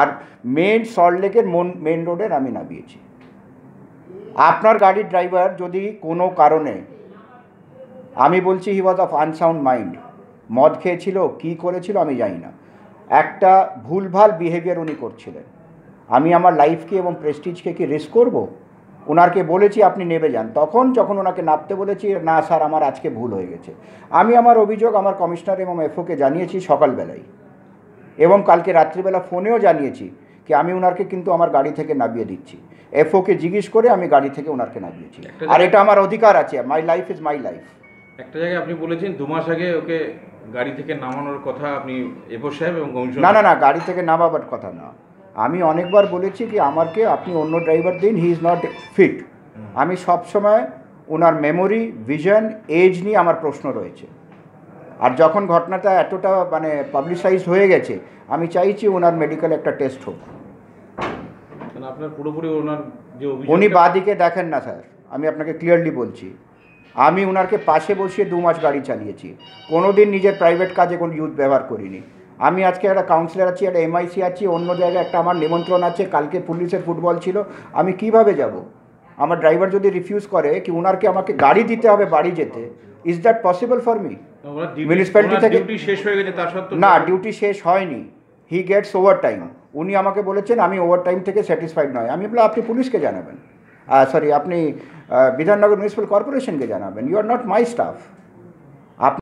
আর main সল্টলেকের মন main রোডের আমি নামিয়েছি আপনার গাড়ির ড্রাইভার যদি কোনো কারণে আমি বলছি he was of unsound mind মদ খেয়েছিল কি করেছিল আমি জানি না একটা ভুলভাল বিহেভিয়ার উনি করছিলেন আমি আমার লাইফকে এবং প্রেস্টিজকে কি রিস্ক করব ওনারকে বলেছি আপনি নেবে যান তখন যখন ওনাকে নাপতে বলেছি না স্যার আমার আজকে ভুল হয়ে গেছে আমি আমার অভিযোগ আমার কমিশনার এবং এফওকে জানিয়েছি সকালবেলায় এবং কালকে রাত্রিবেলা ফোনেও জানিয়েছি কি আমি ওনারকে কিন্তু আমার গাড়ি থেকে নামিয়ে দিচ্ছি এফওকে জিজ্ঞেস করে আমি গাড়ি থেকে ওনারকে নামিয়েছি আর এটা আমার অধিকার আছে my life is my life একটা জায়গায় আপনি বলেছেন দু মাস আগে ওকে গাড়ি থেকে নামানোর কথা আপনি এফও সাহেব এবং না না না গাড়ি থেকে নামাবার কথা না আমি অনেকবার বলেছি কি আমাকে আপনি অন্য ড্রাইভার দিন হি ইজ নট ফিট আমি সবসময় ওনার মেমোরি ভিশন এজ নিয়ে আমার প্রশ্ন রয়েছে আর যখন ঘটনাটা এতটা মানে পাবলিসাইজ হয়ে গেছে আমি চাইছি ওনার মেডিকেল একটা টেস্ট হোক আপনার পুরোপুরি ওনার উনি বাদিকে দেখেন না স্যার আমি আপনাকে ক্লিয়ারলি বলছি আমি ওনারকে পাশে বসিয়ে দু মাস গাড়ি চালিয়েছি কোনো দিন নিজের প্রাইভেট কাজে কোনো ইউথ ব্যবহার করিনি আমি আজকে একটা কাউন্সিলর আছি একটা এমআইসি আছি অন্য জায়গায় একটা আমার নিমন্ত্রণ আছে কালকে পুলিশের ফুটবল ছিল আমি কিভাবে যাব আমার ড্রাইভার যদি রিফিউজ করে কি ওনারকে আমাকে গাড়ি দিতে হবে বাড়ি যেতে is that possible for me municipality থেকে শেষ হয়ে গেছে তার সত্ত্বেও না ডিউটি শেষ হয়নি হি গেটস ওভার টাইম উনি আমাকে বলেছেন আমি ওভার টাইম থেকে স্যাটিসফাইড নয় আমি বললাম আপনি পুলিশকে জানাবেন সরি আপনি বিধাননগর মিউনিসিপ্যাল কর্পোরেশনকে জানাবেন you are not my staff